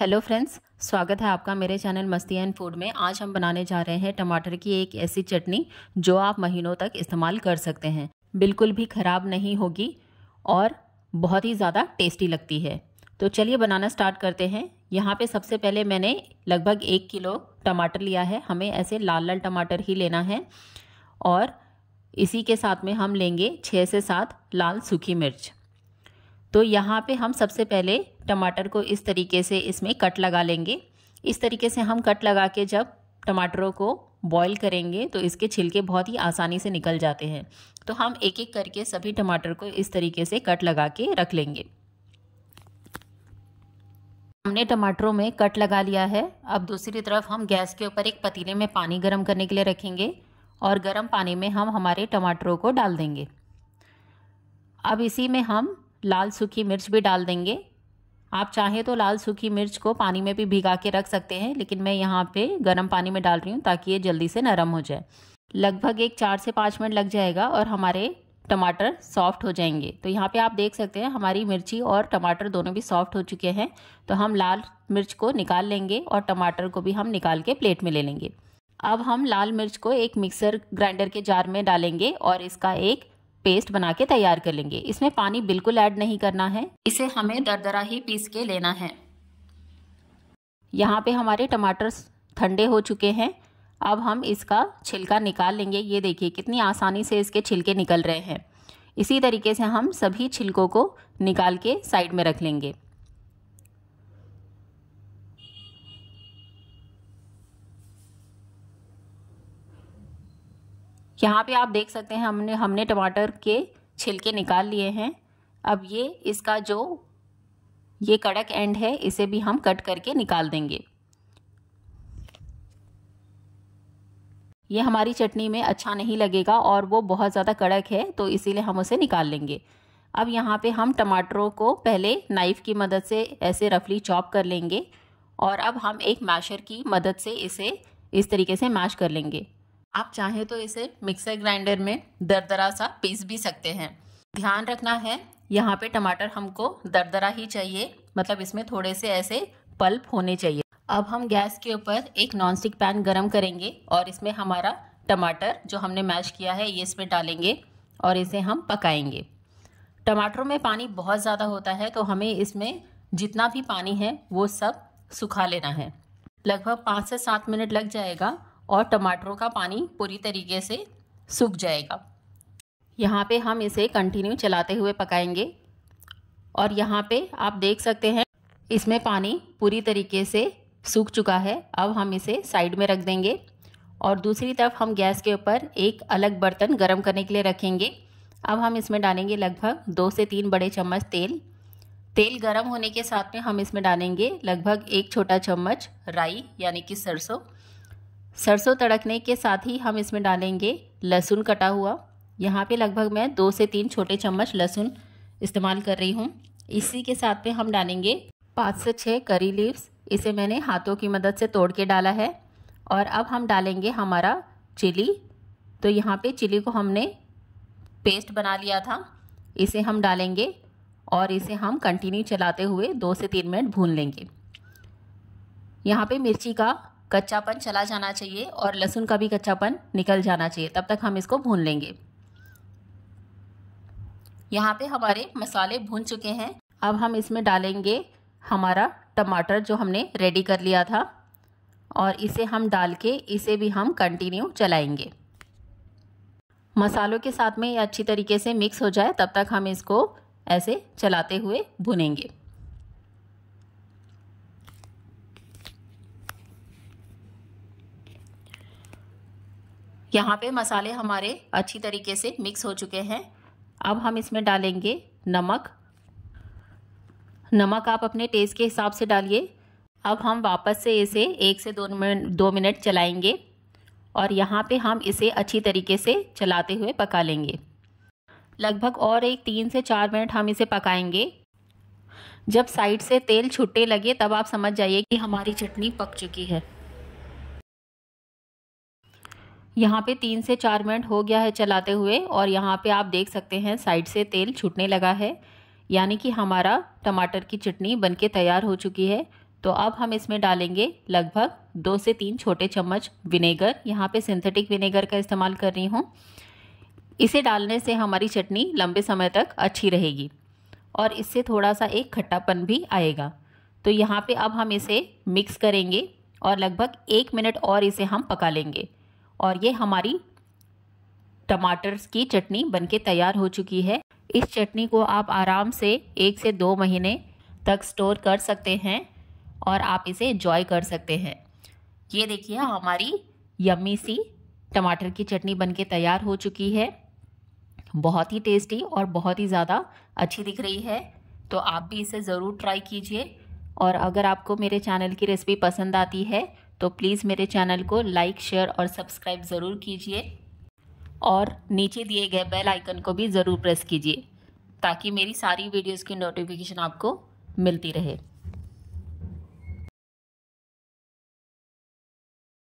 hello friends स्वागत है आपका मेरे चैनल मस्ती एंड फूड में आज हम बनाने जा रहे हैं टमाटर की एक ऐसी चटनी जो आप महीनों तक इस्तेमाल कर सकते हैं बिल्कुल भी ख़राब नहीं होगी और बहुत ही ज़्यादा टेस्टी लगती है तो चलिए बनाना स्टार्ट करते हैं यहाँ पे सबसे पहले मैंने लगभग एक किलो टमाटर लिया है हमें ऐसे लाल लाल टमाटर ही लेना है और इसी के साथ में हम लेंगे छः से सात लाल सूखी मिर्च तो यहाँ पे हम सबसे पहले टमाटर को इस तरीके से इसमें कट लगा लेंगे इस तरीके से हम कट लगा के जब टमाटरों को बॉईल करेंगे तो इसके छिलके बहुत ही आसानी से निकल जाते हैं तो हम एक एक करके सभी टमाटर को इस तरीके से कट लगा के रख लेंगे हमने टमाटरों में कट लगा लिया है अब दूसरी तरफ हम गैस के ऊपर एक पतीले में पानी गर्म करने के लिए रखेंगे और गर्म पानी में हम हमारे टमाटरों को डाल देंगे अब इसी में हम लाल सूखी मिर्च भी डाल देंगे आप चाहें तो लाल सूखी मिर्च को पानी में भी भिगा के रख सकते हैं लेकिन मैं यहाँ पे गर्म पानी में डाल रही हूँ ताकि ये जल्दी से नरम हो जाए लगभग एक चार से पाँच मिनट लग जाएगा और हमारे टमाटर सॉफ्ट हो जाएंगे तो यहाँ पे आप देख सकते हैं हमारी मिर्ची और टमाटर दोनों भी सॉफ्ट हो चुके हैं तो हम लाल मिर्च को निकाल लेंगे और टमाटर को भी हम निकाल के प्लेट में ले लेंगे अब हम लाल मिर्च को एक मिक्सर ग्राइंडर के जार में डालेंगे और इसका एक पेस्ट बना के तैयार कर लेंगे इसमें पानी बिल्कुल ऐड नहीं करना है इसे हमें दरदरा ही पीस के लेना है यहाँ पे हमारे टमाटर ठंडे हो चुके हैं अब हम इसका छिलका निकाल लेंगे ये देखिए कितनी आसानी से इसके छिलके निकल रहे हैं इसी तरीके से हम सभी छिलकों को निकाल के साइड में रख लेंगे यहाँ पे आप देख सकते हैं हमने हमने टमाटर के छिलके निकाल लिए हैं अब ये इसका जो ये कड़क एंड है इसे भी हम कट करके निकाल देंगे ये हमारी चटनी में अच्छा नहीं लगेगा और वो बहुत ज़्यादा कड़क है तो इसीलिए हम उसे निकाल लेंगे अब यहाँ पे हम टमाटरों को पहले नाइफ़ की मदद से ऐसे रफली चॉप कर लेंगे और अब हम एक मैशर की मदद से इसे इस तरीके से मैश कर लेंगे आप चाहें तो इसे मिक्सर ग्राइंडर में दरदरा सा पीस भी सकते हैं ध्यान रखना है यहाँ पे टमाटर हमको दरदरा ही चाहिए मतलब इसमें थोड़े से ऐसे पल्प होने चाहिए अब हम गैस के ऊपर एक नॉनस्टिक पैन गरम करेंगे और इसमें हमारा टमाटर जो हमने मैश किया है ये इसमें डालेंगे और इसे हम पकाएंगे टमाटरों में पानी बहुत ज़्यादा होता है तो हमें इसमें जितना भी पानी है वो सब सुखा लेना है लगभग पाँच से सात मिनट लग जाएगा और टमाटरों का पानी पूरी तरीके से सूख जाएगा यहाँ पे हम इसे कंटिन्यू चलाते हुए पकाएंगे और यहाँ पे आप देख सकते हैं इसमें पानी पूरी तरीके से सूख चुका है अब हम इसे साइड में रख देंगे और दूसरी तरफ हम गैस के ऊपर एक अलग बर्तन गर्म करने के लिए रखेंगे अब हम इसमें डालेंगे लगभग दो से तीन बड़े चम्मच तेल तेल गर्म होने के साथ में हम इसमें डालेंगे लगभग एक छोटा चम्मच राई यानी कि सरसों सरसों तड़कने के साथ ही हम इसमें डालेंगे लहसुन कटा हुआ यहाँ पे लगभग मैं दो से तीन छोटे चम्मच लहसुन इस्तेमाल कर रही हूँ इसी के साथ में हम डालेंगे पाँच से छः करी लीव्स इसे मैंने हाथों की मदद से तोड़ के डाला है और अब हम डालेंगे हमारा चिली तो यहाँ पे चिली को हमने पेस्ट बना लिया था इसे हम डालेंगे और इसे हम कंटिन्यू चलाते हुए दो से तीन मिनट भून लेंगे यहाँ पे मिर्ची का कच्चापन चला जाना चाहिए और लहसुन का भी कच्चापन निकल जाना चाहिए तब तक हम इसको भून लेंगे यहाँ पे हमारे मसाले भून चुके हैं अब हम इसमें डालेंगे हमारा टमाटर जो हमने रेडी कर लिया था और इसे हम डाल के इसे भी हम कंटिन्यू चलाएंगे मसालों के साथ में ये अच्छी तरीके से मिक्स हो जाए तब तक हम इसको ऐसे चलाते हुए भुनेंगे यहाँ पे मसाले हमारे अच्छी तरीके से मिक्स हो चुके हैं अब हम इसमें डालेंगे नमक नमक आप अपने टेस्ट के हिसाब से डालिए अब हम वापस से इसे एक से दो मिनट दो मिनट चलाएंगे और यहाँ पे हम इसे अच्छी तरीके से चलाते हुए पका लेंगे लगभग और एक तीन से चार मिनट हम इसे पकाएंगे जब साइड से तेल छुट्टे लगे तब आप समझ जाइए कि हमारी चटनी पक चुकी है यहाँ पे तीन से चार मिनट हो गया है चलाते हुए और यहाँ पे आप देख सकते हैं साइड से तेल छूटने लगा है यानी कि हमारा टमाटर की चटनी बनके तैयार हो चुकी है तो अब हम इसमें डालेंगे लगभग दो से तीन छोटे चम्मच विनेगर यहाँ पे सिंथेटिक विनेगर का इस्तेमाल कर रही हूँ इसे डालने से हमारी चटनी लंबे समय तक अच्छी रहेगी और इससे थोड़ा सा एक खट्टापन भी आएगा तो यहाँ पर अब हम इसे मिक्स करेंगे और लगभग एक मिनट और इसे हम पका लेंगे और ये हमारी टमाटर की चटनी बनके तैयार हो चुकी है इस चटनी को आप आराम से एक से दो महीने तक स्टोर कर सकते हैं और आप इसे इंजॉय कर सकते हैं ये देखिए हमारी यम्मी सी टमाटर की चटनी बनके तैयार हो चुकी है बहुत ही टेस्टी और बहुत ही ज़्यादा अच्छी दिख रही है तो आप भी इसे ज़रूर ट्राई कीजिए और अगर आपको मेरे चैनल की रेसिपी पसंद आती है तो प्लीज़ मेरे चैनल को लाइक शेयर और सब्सक्राइब ज़रूर कीजिए और नीचे दिए गए बेल आइकन को भी ज़रूर प्रेस कीजिए ताकि मेरी सारी वीडियोस की नोटिफिकेशन आपको मिलती रहे